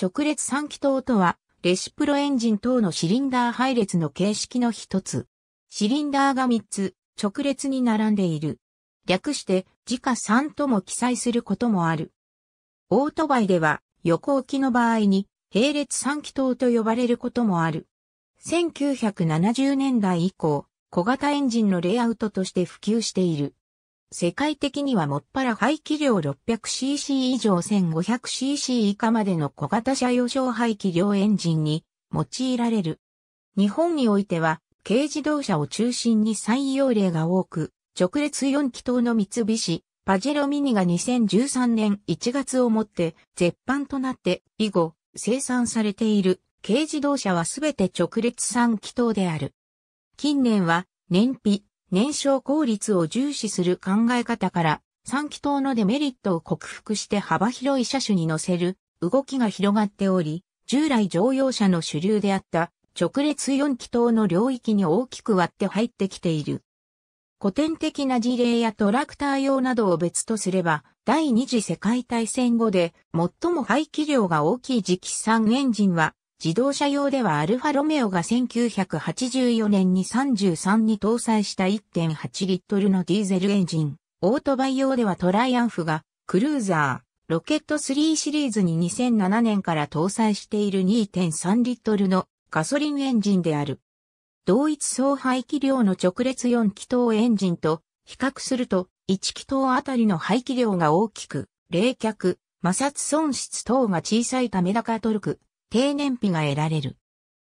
直列3気筒とは、レシプロエンジン等のシリンダー配列の形式の一つ。シリンダーが3つ、直列に並んでいる。略して、時価3とも記載することもある。オートバイでは、横置きの場合に、並列3気筒と呼ばれることもある。1970年代以降、小型エンジンのレイアウトとして普及している。世界的にはもっぱら排気量 600cc 以上 1500cc 以下までの小型車用小排気量エンジンに用いられる。日本においては軽自動車を中心に採用例が多く、直列4気筒の三菱、パジェロミニが2013年1月をもって絶版となって以後生産されている軽自動車はすべて直列3気筒である。近年は燃費、燃焼効率を重視する考え方から、三気筒のデメリットを克服して幅広い車種に乗せる動きが広がっており、従来乗用車の主流であった直列4気筒の領域に大きく割って入ってきている。古典的な事例やトラクター用などを別とすれば、第二次世界大戦後で最も排気量が大きい磁気産エンジンは自動車用ではアルファロメオが1984年に33に搭載した1.8リットルのディーゼルエンジン、オートバイ用ではトライアンフがクルーザー、ロケット3シリーズに2007年から搭載している2.3リットルのガソリンエンジンである。同一総排気量の直列4気筒エンジンと比較すると1気筒あたりの排気量が大きく、冷却、摩擦損失等が小さいため高トルク、低燃費が得られる。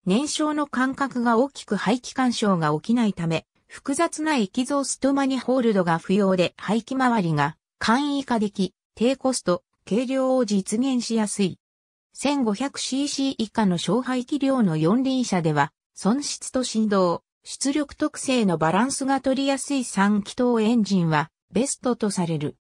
燃焼の間隔が大きく排気干渉が起きないため、複雑な液ゾーストマニホールドが不要で排気回りが簡易化でき、低コスト、軽量を実現しやすい。1500cc 以下の小排気量の四輪車では、損失と振動、出力特性のバランスが取りやすい3気筒エンジンはベストとされる。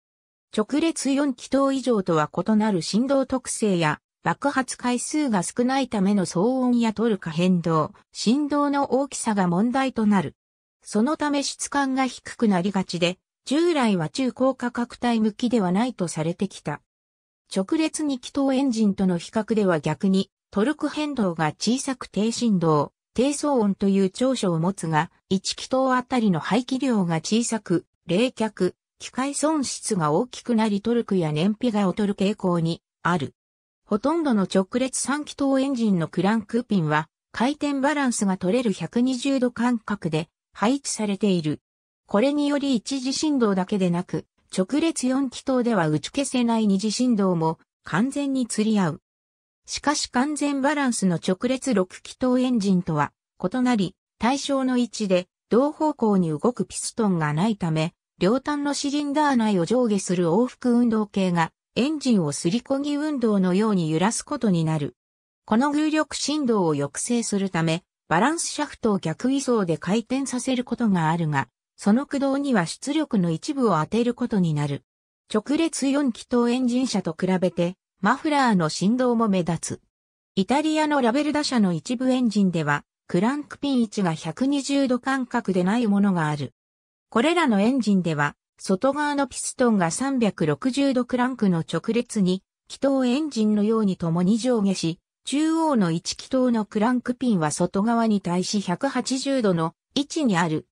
直列4気筒以上とは異なる振動特性や爆発回数が少ないための騒音やトルカ変動、振動の大きさが問題となる。そのため質感が低くなりがちで、従来は中高価格帯向きではないとされてきた。直列二気筒エンジンとの比較では逆に、トルク変動が小さく低振動、低騒音という長所を持つが、1気筒あたりの排気量が小さく、冷却、機械損失が大きくなりトルクや燃費が劣る傾向にある。ほとんどの直列3気筒エンジンのクランクピンは回転バランスが取れる120度間隔で配置されている。これにより一次振動だけでなく、直列4気筒では打ち消せない二次振動も完全に釣り合う。しかし完全バランスの直列6気筒エンジンとは異なり、対象の位置で同方向に動くピストンがないため、両端のシリンダー内を上下する往復運動系がエンジンをすりこぎ運動のように揺らすことになる。この偶力振動を抑制するため、バランスシャフトを逆位相で回転させることがあるが、その駆動には出力の一部を当てることになる。直列4気筒エンジン車と比べて、マフラーの振動も目立つ。イタリアのラベルダ車の一部エンジンでは、クランクピン位置が120度間隔でないものがある。これらのエンジンでは、外側のピストンが360度クランクの直列に、気筒エンジンのように共に上下し、中央の1気筒のクランクピンは外側に対し180度の位置にある。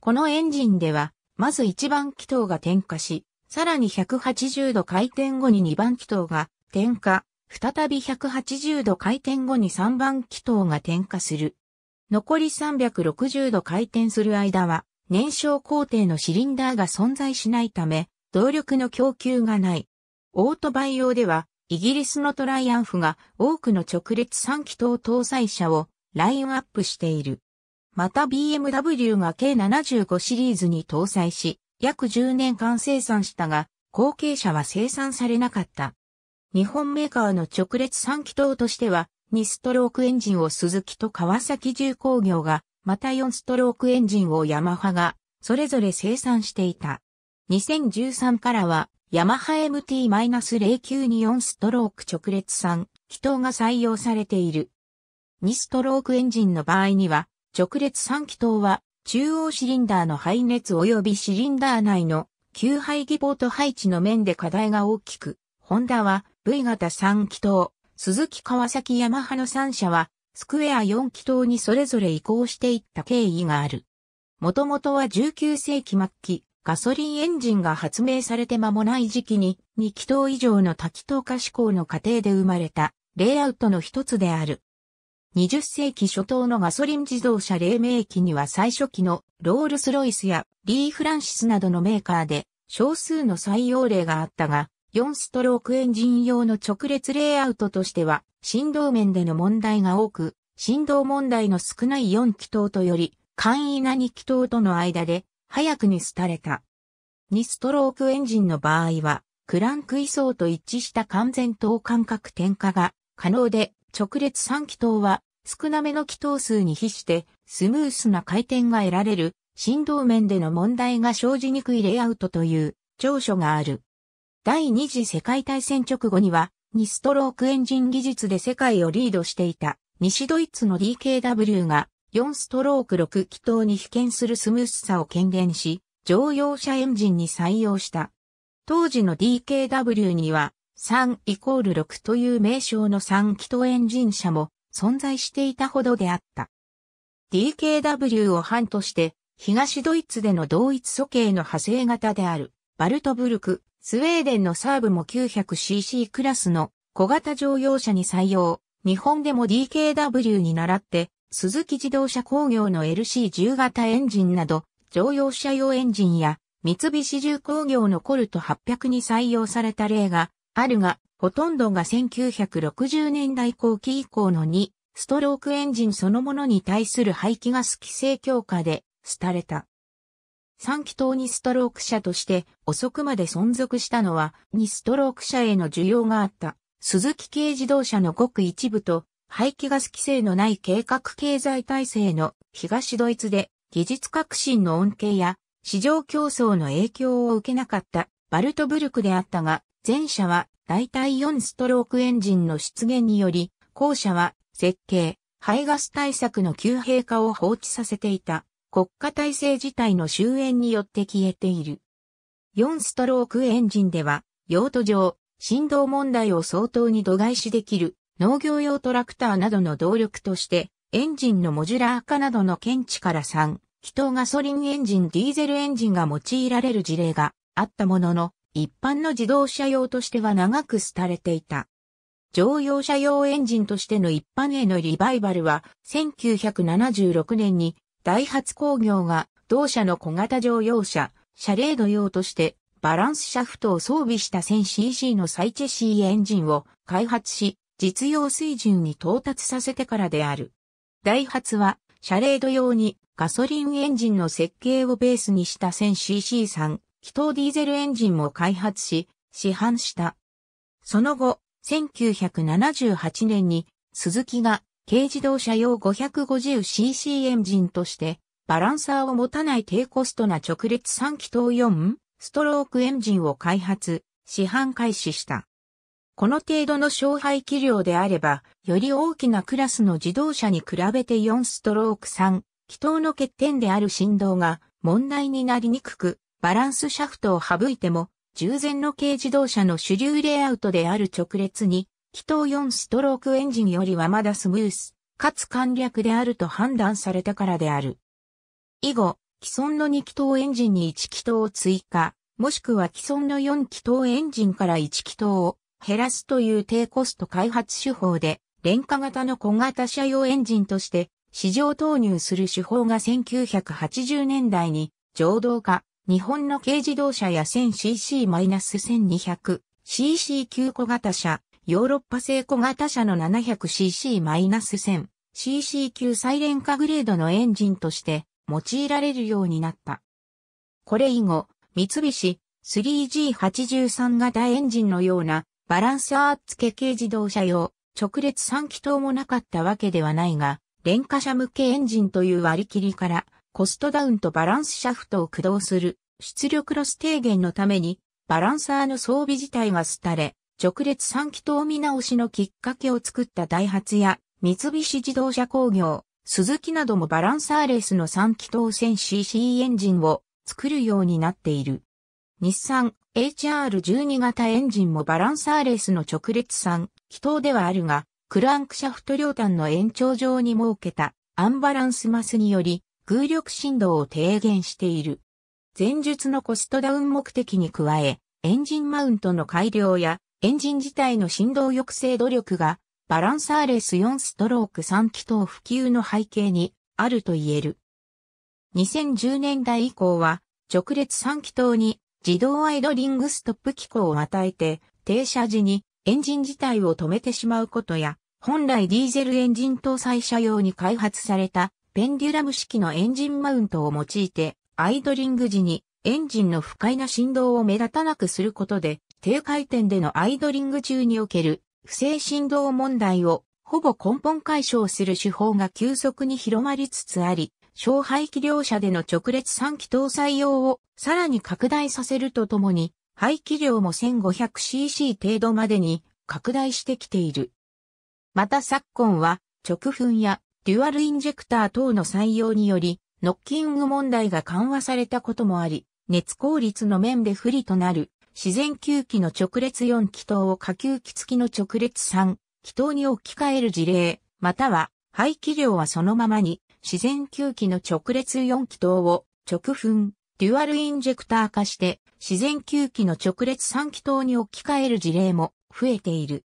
このエンジンでは、まず1番気筒が点火し、さらに180度回転後に2番気筒が点火、再び180度回転後に3番気筒が点火する。残り360度回転する間は、燃焼工程のシリンダーが存在しないため、動力の供給がない。オートバイ用では、イギリスのトライアンフが多くの直列3気筒搭載車をラインアップしている。また BMW が計75シリーズに搭載し、約10年間生産したが、後継者は生産されなかった。日本メーカーの直列3気筒としては、2ストロークエンジンを鈴木と川崎重工業がまた4ストロークエンジンをヤマハがそれぞれ生産していた。2013からはヤマハ MT-09 に4ストローク直列3気筒が採用されている。2ストロークエンジンの場合には直列3気筒は中央シリンダーの排熱及びシリンダー内の吸排気ポート配置の面で課題が大きく、ホンダは V 型3気筒、鈴木川崎ヤマハの3社はスクエア4気筒にそれぞれ移行していった経緯がある。もともとは19世紀末期、ガソリンエンジンが発明されて間もない時期に2気筒以上の多気筒化思考の過程で生まれたレイアウトの一つである。20世紀初頭のガソリン自動車黎明期には最初期のロールスロイスやリー・フランシスなどのメーカーで少数の採用例があったが、4ストロークエンジン用の直列レイアウトとしては、振動面での問題が多く、振動問題の少ない4気筒とより、簡易な2気筒との間で、早くに廃れた。2ストロークエンジンの場合は、クランク位相と一致した完全等間隔点火が可能で、直列3気筒は少なめの気筒数に比してスムースな回転が得られる振動面での問題が生じにくいレイアウトという長所がある。第二次世界大戦直後には、2ストロークエンジン技術で世界をリードしていた、西ドイツの DKW が、4ストローク6気筒に被験するスムースさを権限し、乗用車エンジンに採用した。当時の DKW には、3イコール6という名称の3気筒エンジン車も存在していたほどであった。DKW を範として、東ドイツでの同一素形の派生型である、バルトブルク、スウェーデンのサーブも 900cc クラスの小型乗用車に採用。日本でも DKW に倣って、鈴木自動車工業の LC10 型エンジンなど、乗用車用エンジンや、三菱重工業のコルト800に採用された例があるが、ほとんどが1960年代後期以降の2、ストロークエンジンそのものに対する排気ガス規制強化で、廃れた。3気筒2ストローク車として遅くまで存続したのは2ストローク車への需要があった鈴木軽自動車のごく一部と排気ガス規制のない計画経済体制の東ドイツで技術革新の恩恵や市場競争の影響を受けなかったバルトブルクであったが前者は大体4ストロークエンジンの出現により後者は設計、排ガス対策の急閉化を放置させていた。国家体制自体の終焉によって消えている。4ストロークエンジンでは、用途上、振動問題を相当に度外視できる農業用トラクターなどの動力として、エンジンのモジュラー化などの検知から3、気筒ガソリンエンジン、ディーゼルエンジンが用いられる事例があったものの、一般の自動車用としては長く廃れていた。乗用車用エンジンとしての一般へのリバイバルは1976年にダイハツ工業が同社の小型乗用車、シャレード用としてバランスシャフトを装備した 1000cc のサイチェシーエンジンを開発し、実用水準に到達させてからである。ダイハツは、シャレード用にガソリンエンジンの設計をベースにした 1000cc 産、気筒ディーゼルエンジンも開発し、市販した。その後、1978年に、鈴木が軽自動車用 550cc エンジンとして、バランサーを持たない低コストな直列3気筒4ストロークエンジンを開発、市販開始した。この程度の小排気量であれば、より大きなクラスの自動車に比べて4ストローク3気筒の欠点である振動が問題になりにくく、バランスシャフトを省いても、従前の軽自動車の主流レイアウトである直列に気筒4ストロークエンジンよりはまだスムース、かつ簡略であると判断されたからである。以後、既存の2気筒エンジンに1気筒を追加、もしくは既存の4気筒エンジンから1気筒を減らすという低コスト開発手法で、廉価型の小型車用エンジンとして市場投入する手法が1980年代に浄土化、日本の軽自動車や 1000cc-1200cc 級小型車、ヨーロッパ製小型車の 700cc-1000、cc 級再廉価グレードのエンジンとして用いられるようになった。これ以後、三菱 3G83 型エンジンのようなバランスアー付け系自動車用直列3気筒もなかったわけではないが、廉価車向けエンジンという割り切りからコストダウンとバランスシャフトを駆動する出力ロス低減のためにバランサーの装備自体が廃れ、直列三気筒見直しのきっかけを作ったダイハツや三菱自動車工業、鈴木などもバランサーレースの三気筒 1000cc エンジンを作るようになっている。日産 HR12 型エンジンもバランサーレースの直列三気筒ではあるが、クランクシャフト両端の延長上に設けたアンバランスマスにより、空力振動を低減している。前述のコストダウン目的に加え、エンジンマウントの改良やエンジン自体の振動抑制努力が、バランサーレス4ストローク3気筒普及の背景にあると言える。2010年代以降は、直列3気筒に自動アイドリングストップ機構を与えて、停車時にエンジン自体を止めてしまうことや、本来ディーゼルエンジン搭載車用に開発されたペンデュラム式のエンジンマウントを用いて、アイドリング時にエンジンの不快な振動を目立たなくすることで、低回転でのアイドリング中における不正振動問題をほぼ根本解消する手法が急速に広まりつつあり、小排気量車での直列3気搭載用をさらに拡大させるとともに、排気量も 1500cc 程度までに拡大してきている。また昨今は直噴やデュアルインジェクター等の採用により、ノッキング問題が緩和されたこともあり、熱効率の面で不利となる自然吸気の直列4気筒を下吸気付きの直列3気筒に置き換える事例、または排気量はそのままに自然吸気の直列4気筒を直噴、デュアルインジェクター化して自然吸気の直列3気筒に置き換える事例も増えている。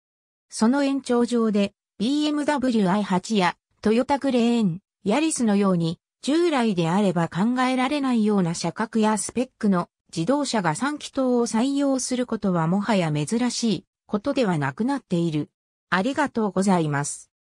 その延長上で BMW i8 やトヨタグレーン、ヤリスのように従来であれば考えられないような車格やスペックの自動車が3気筒を採用することはもはや珍しいことではなくなっている。ありがとうございます。